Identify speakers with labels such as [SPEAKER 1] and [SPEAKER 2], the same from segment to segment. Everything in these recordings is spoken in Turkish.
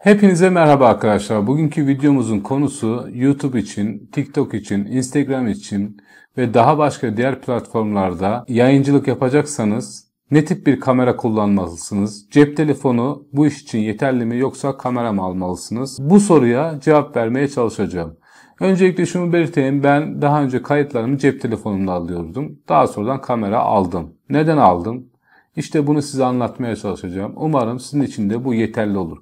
[SPEAKER 1] Hepinize merhaba arkadaşlar. Bugünkü videomuzun konusu YouTube için, TikTok için, Instagram için ve daha başka diğer platformlarda yayıncılık yapacaksanız ne tip bir kamera kullanmalısınız? Cep telefonu bu iş için yeterli mi yoksa kamera mı almalısınız? Bu soruya cevap vermeye çalışacağım. Öncelikle şunu belirteyim. Ben daha önce kayıtlarımı cep telefonumla alıyordum. Daha sonradan kamera aldım. Neden aldım? İşte bunu size anlatmaya çalışacağım. Umarım sizin için de bu yeterli olur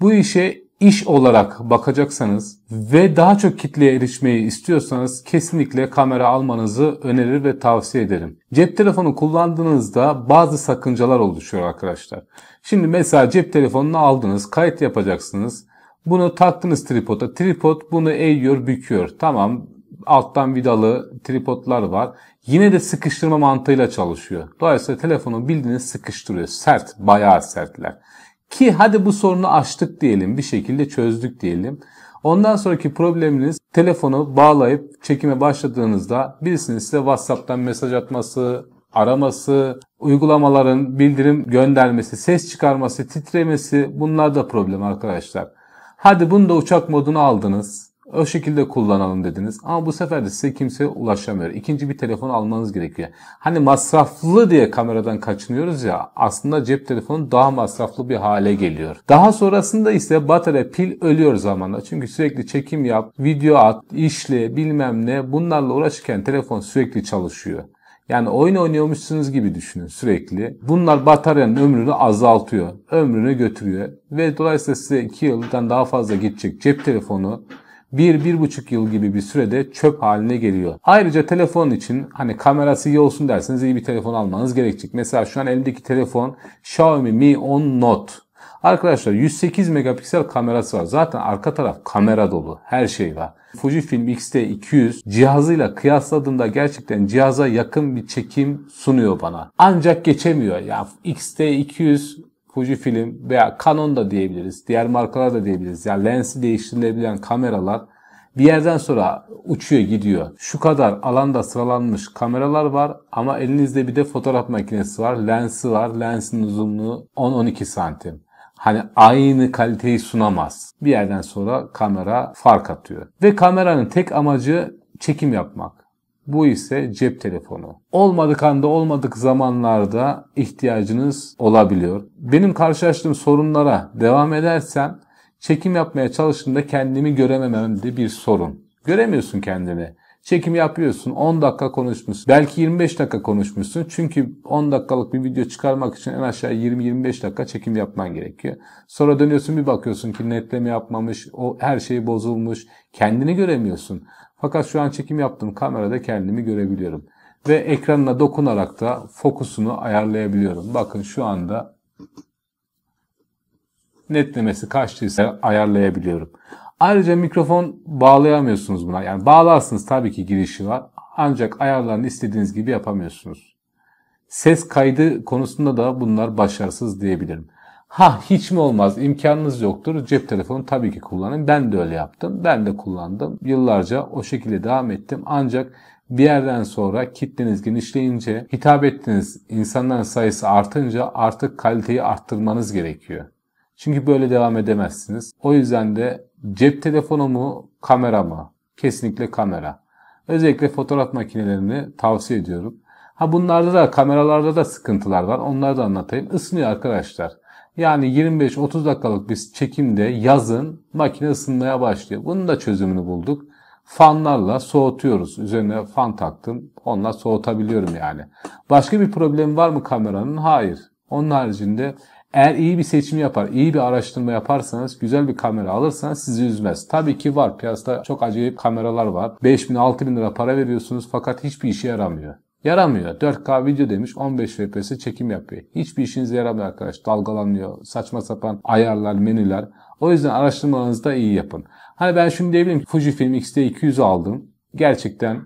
[SPEAKER 1] bu işe iş olarak bakacaksanız ve daha çok kitleye erişmeyi istiyorsanız kesinlikle kamera almanızı önerir ve tavsiye ederim. Cep telefonu kullandığınızda bazı sakıncalar oluşuyor arkadaşlar. Şimdi mesela cep telefonunu aldınız, kayıt yapacaksınız. Bunu taktınız tripoda. Tripod bunu eğiyor, büküyor. Tamam alttan vidalı tripodlar var. Yine de sıkıştırma mantığıyla çalışıyor. Dolayısıyla telefonu bildiğiniz sıkıştırıyor. Sert, bayağı sertler. Ki hadi bu sorunu açtık diyelim, bir şekilde çözdük diyelim. Ondan sonraki probleminiz telefonu bağlayıp çekime başladığınızda birisinin size WhatsApp'tan mesaj atması, araması, uygulamaların bildirim göndermesi, ses çıkarması, titremesi bunlar da problem arkadaşlar. Hadi bunu da uçak moduna aldınız. O şekilde kullanalım dediniz. Ama bu sefer de size kimse ulaşamıyor. İkinci bir telefon almanız gerekiyor. Hani masraflı diye kameradan kaçınıyoruz ya aslında cep telefonu daha masraflı bir hale geliyor. Daha sonrasında ise batarya pil ölüyor zamanla. Çünkü sürekli çekim yap, video at, işle bilmem ne bunlarla uğraşırken telefon sürekli çalışıyor. Yani oyun oynuyormuşsunuz gibi düşünün sürekli. Bunlar bataryanın ömrünü azaltıyor. Ömrünü götürüyor. Ve dolayısıyla size 2 yıldan daha fazla gidecek cep telefonu bir bir buçuk yıl gibi bir sürede çöp haline geliyor. Ayrıca telefon için hani kamerası iyi olsun derseniz iyi bir telefon almanız gerekecek. Mesela şu an elimdeki telefon Xiaomi Mi 10 Note. Arkadaşlar 108 megapiksel kamerası var. Zaten arka taraf kamera dolu. Her şey var. Fujifilm X-T200 cihazıyla kıyasladığında gerçekten cihaza yakın bir çekim sunuyor bana. Ancak geçemiyor. Ya X-T200 Fuji film veya Canon da diyebiliriz. Diğer markalar da diyebiliriz. Yani lensi değiştirilebilen kameralar bir yerden sonra uçuyor gidiyor. Şu kadar alanda sıralanmış kameralar var ama elinizde bir de fotoğraf makinesi var. Lensi var. Lensin uzunluğu 10-12 santim. Hani aynı kaliteyi sunamaz. Bir yerden sonra kamera fark atıyor. Ve kameranın tek amacı çekim yapmak. Bu ise cep telefonu. Olmadık anda olmadık zamanlarda ihtiyacınız olabiliyor. Benim karşılaştığım sorunlara devam edersen çekim yapmaya çalıştığımda kendimi göremememde bir sorun. Göremiyorsun kendini. Çekim yapıyorsun. 10 dakika konuşmuşsun. Belki 25 dakika konuşmuşsun. Çünkü 10 dakikalık bir video çıkarmak için en aşağı 20-25 dakika çekim yapman gerekiyor. Sonra dönüyorsun bir bakıyorsun ki netleme yapmamış. O her şey bozulmuş. Kendini göremiyorsun. Fakat şu an çekim yaptığım kamerada kendimi görebiliyorum. Ve ekranına dokunarak da fokusunu ayarlayabiliyorum. Bakın şu anda netlemesi kaçtıysa ayarlayabiliyorum. Ayrıca mikrofon bağlayamıyorsunuz buna. Yani bağlarsınız tabii ki girişi var. Ancak ayarlarını istediğiniz gibi yapamıyorsunuz. Ses kaydı konusunda da bunlar başarısız diyebilirim. Ha hiç mi olmaz imkanınız yoktur. Cep telefonu tabii ki kullanın. Ben de öyle yaptım. Ben de kullandım. Yıllarca o şekilde devam ettim. Ancak bir yerden sonra kitleniz genişleyince, hitap ettiğiniz insanların sayısı artınca artık kaliteyi arttırmanız gerekiyor. Çünkü böyle devam edemezsiniz. O yüzden de cep telefonu mu, kamera mı? kesinlikle kamera. Özellikle fotoğraf makinelerini tavsiye ediyorum. Ha bunlarda da kameralarda da sıkıntılar var. Onları da anlatayım. Isınıyor arkadaşlar. Yani 25-30 dakikalık bir çekimde yazın makine ısınmaya başlıyor. Bunun da çözümünü bulduk. Fanlarla soğutuyoruz. Üzerine fan taktım. Onunla soğutabiliyorum yani. Başka bir problem var mı kameranın? Hayır. Onun haricinde eğer iyi bir seçim yapar, iyi bir araştırma yaparsanız, güzel bir kamera alırsanız sizi üzmez. Tabii ki var. Piyasada çok acayip kameralar var. 5000 6000 lira para veriyorsunuz fakat hiçbir işe yaramıyor. Yaramıyor. 4K video demiş 15 FPS çekim yapıyor. Hiçbir işinize yaramıyor arkadaş. Dalgalanıyor. Saçma sapan ayarlar, menüler. O yüzden araştırmalarınızı da iyi yapın. Hani ben şimdi diyebilirim ki Fujifilm x t 200 aldım. Gerçekten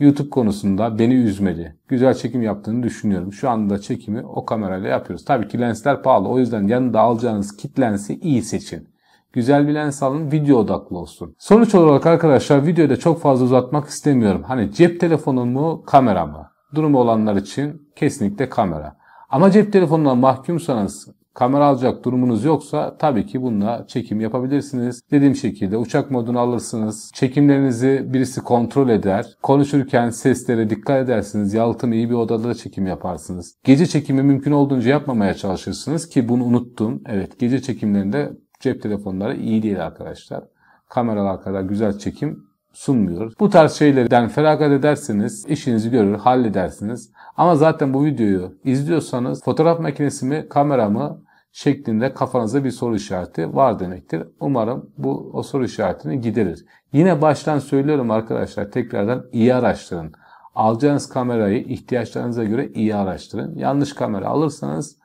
[SPEAKER 1] YouTube konusunda beni üzmedi. Güzel çekim yaptığını düşünüyorum. Şu anda çekimi o kamerayla yapıyoruz. Tabii ki lensler pahalı. O yüzden yanında alacağınız kit lensi iyi seçin. Güzel bir lens alın, video odaklı olsun. Sonuç olarak arkadaşlar videoyu da çok fazla uzatmak istemiyorum. Hani cep telefonu mu, kamera mı? Durumu olanlar için kesinlikle kamera. Ama cep telefonuna mahkumsanız Kamera alacak durumunuz yoksa tabii ki bununla çekim yapabilirsiniz. Dediğim şekilde uçak modunu alırsınız. Çekimlerinizi birisi kontrol eder. Konuşurken seslere dikkat edersiniz. Yalıtım iyi bir odada da çekim yaparsınız. Gece çekimi mümkün olduğunca yapmamaya çalışırsınız ki bunu unuttum. Evet gece çekimlerinde cep telefonları iyi değil arkadaşlar. Kameralar kadar güzel çekim sunmuyor. Bu tarz şeylerden feragat ederseniz işinizi görür, halledersiniz. Ama zaten bu videoyu izliyorsanız fotoğraf makinesi mi, kamera mı şeklinde kafanızda bir soru işareti var demektir. Umarım bu o soru işaretini giderir. Yine baştan söylüyorum arkadaşlar tekrardan iyi araştırın. Alacağınız kamerayı ihtiyaçlarınıza göre iyi araştırın. Yanlış kamera alırsanız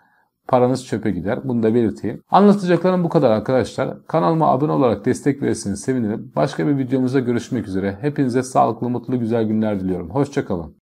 [SPEAKER 1] paranız çöpe gider. Bunu da belirteyim. Anlatacaklarım bu kadar arkadaşlar. Kanalıma abone olarak destek verirseniz sevinirim. Başka bir videomuzda görüşmek üzere. Hepinize sağlıklı, mutlu, güzel günler diliyorum. Hoşçakalın.